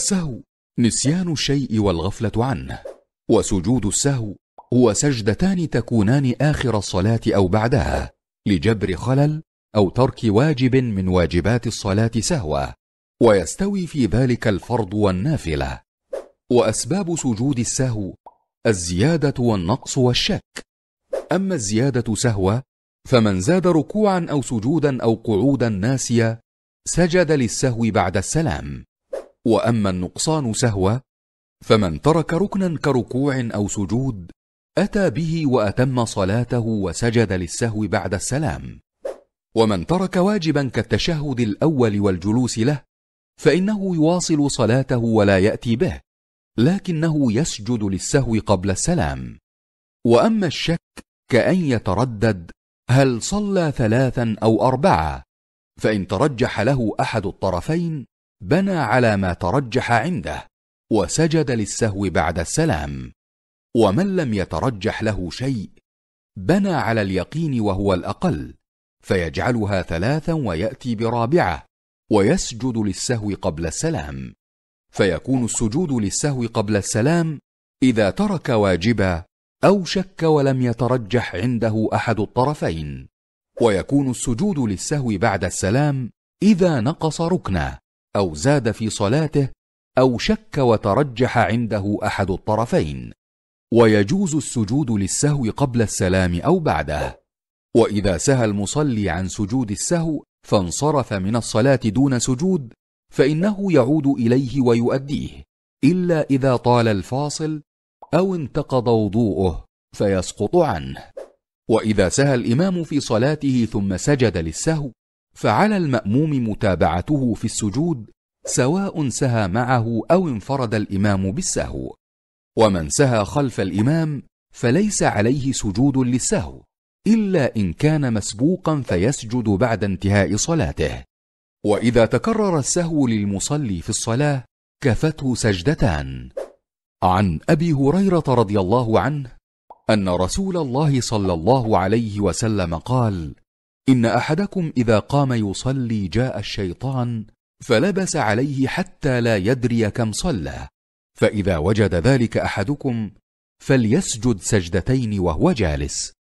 السهو نسيان الشيء والغفلة عنه وسجود السهو هو سجدتان تكونان آخر الصلاة أو بعدها لجبر خلل أو ترك واجب من واجبات الصلاة سهوة ويستوي في ذلك الفرض والنافلة وأسباب سجود السهو الزيادة والنقص والشك أما الزيادة سهوة فمن زاد ركوعا أو سجودا أو قعودا ناسيا سجد للسهو بعد السلام واما النقصان سهوا فمن ترك ركنا كركوع او سجود اتى به واتم صلاته وسجد للسهو بعد السلام ومن ترك واجبا كالتشهد الاول والجلوس له فانه يواصل صلاته ولا ياتي به لكنه يسجد للسهو قبل السلام واما الشك كان يتردد هل صلى ثلاثا او اربعه فان ترجح له احد الطرفين بنى على ما ترجح عنده وسجد للسهو بعد السلام ومن لم يترجح له شيء بنى على اليقين وهو الاقل فيجعلها ثلاثا وياتي برابعه ويسجد للسهو قبل السلام فيكون السجود للسهو قبل السلام اذا ترك واجبا او شك ولم يترجح عنده احد الطرفين ويكون السجود للسهو بعد السلام اذا نقص ركنا او زاد في صلاته او شك وترجح عنده احد الطرفين ويجوز السجود للسهو قبل السلام او بعده واذا سهى المصلي عن سجود السهو فانصرف من الصلاه دون سجود فانه يعود اليه ويؤديه الا اذا طال الفاصل او انتقض وضوءه فيسقط عنه واذا سهى الامام في صلاته ثم سجد للسهو فعلى الماموم متابعته في السجود سواء سهى معه او انفرد الامام بالسهو ومن سهى خلف الامام فليس عليه سجود للسهو الا ان كان مسبوقا فيسجد بعد انتهاء صلاته واذا تكرر السهو للمصلي في الصلاه كفته سجدتان عن ابي هريره رضي الله عنه ان رسول الله صلى الله عليه وسلم قال ان احدكم اذا قام يصلي جاء الشيطان فلبس عليه حتى لا يدري كم صلى فاذا وجد ذلك احدكم فليسجد سجدتين وهو جالس